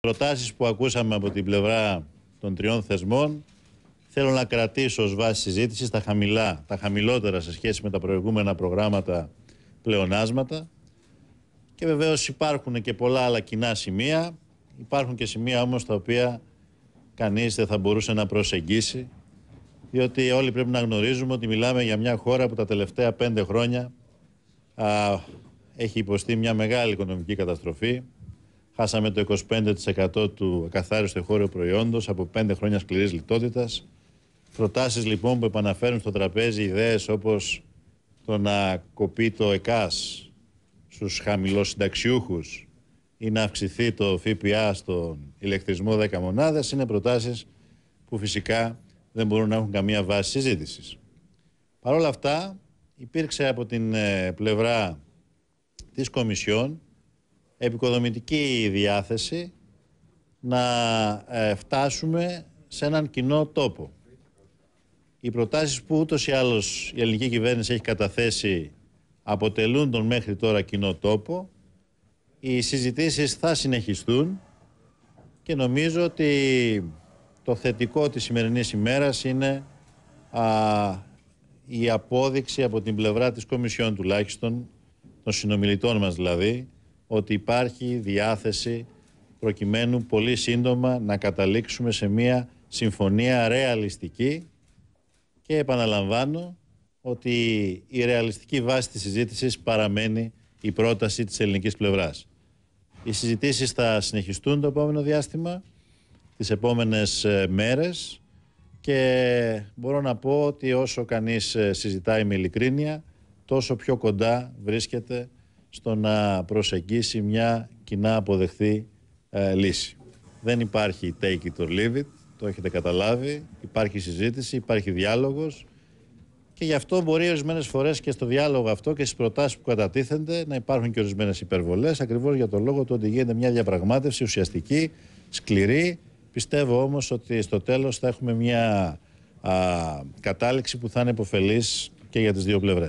προτάσεις που ακούσαμε από την πλευρά των τριών θεσμών θέλω να κρατήσω ως βάση συζήτηση τα χαμηλά, τα χαμηλότερα σε σχέση με τα προηγούμενα προγράμματα πλεονάσματα και βεβαίως υπάρχουν και πολλά άλλα κοινά σημεία υπάρχουν και σημεία όμως τα οποία κανείς δεν θα μπορούσε να προσεγγίσει διότι όλοι πρέπει να γνωρίζουμε ότι μιλάμε για μια χώρα που τα τελευταία πέντε χρόνια α, έχει υποστεί μια μεγάλη οικονομική καταστροφή Χάσαμε το 25% του ακαθάριστου εγχώριου προϊόντος από πέντε χρόνια σκληρής λιτότητας. Προτάσεις λοιπόν που επαναφέρουν στο τραπέζι ιδέες όπως το να κοπεί το ΕΚΑΣ στους χαμηλοσυνταξιούχους ή να αυξηθεί το ΦΠΑ στον ηλεκτρισμό 10 μονάδες είναι προτάσεις που φυσικά δεν μπορούν να έχουν καμία βάση συζήτησης. Παρ' όλα αυτά υπήρξε από την ε, πλευρά της Κομισιόν επικοδομητική διάθεση να ε, φτάσουμε σε έναν κοινό τόπο. Οι προτάσεις που ούτως ή άλλως η ελληνική κυβέρνηση έχει καταθέσει αποτελούν τον μέχρι τώρα κοινό τόπο. Οι συζητήσεις θα συνεχιστούν και νομίζω ότι το θετικό της σημερινής ημέρας είναι η απόδειξη από την πλευρά της Κομισιόν τουλάχιστον, των συνομιλητών μας δηλαδή, ότι υπάρχει διάθεση προκειμένου πολύ σύντομα να καταλήξουμε σε μια συμφωνία ρεαλιστική και επαναλαμβάνω ότι η ρεαλιστική βάση της συζήτησης παραμένει η πρόταση της ελληνικής πλευράς. Οι συζητήσεις θα συνεχιστούν το επόμενο διάστημα, τις επόμενες ε, μέρες και μπορώ να πω ότι όσο κανείς ε, συζητάει με ειλικρίνεια, τόσο πιο κοντά βρίσκεται στο να προσεγγίσει μια κοινά αποδεχθή ε, λύση. Δεν υπάρχει take it or leave it, το έχετε καταλάβει. Υπάρχει συζήτηση, υπάρχει διάλογος και γι' αυτό μπορεί ορισμένες φορές και στο διάλογο αυτό και στις προτάσεις που κατατίθενται να υπάρχουν και ορισμένες υπερβολές, ακριβώς για τον λόγο του ότι γίνεται μια διαπραγμάτευση ουσιαστική, σκληρή. Πιστεύω όμως ότι στο τέλος θα έχουμε μια α, κατάληξη που θα είναι υποφελής και για τις δύο πλευρές.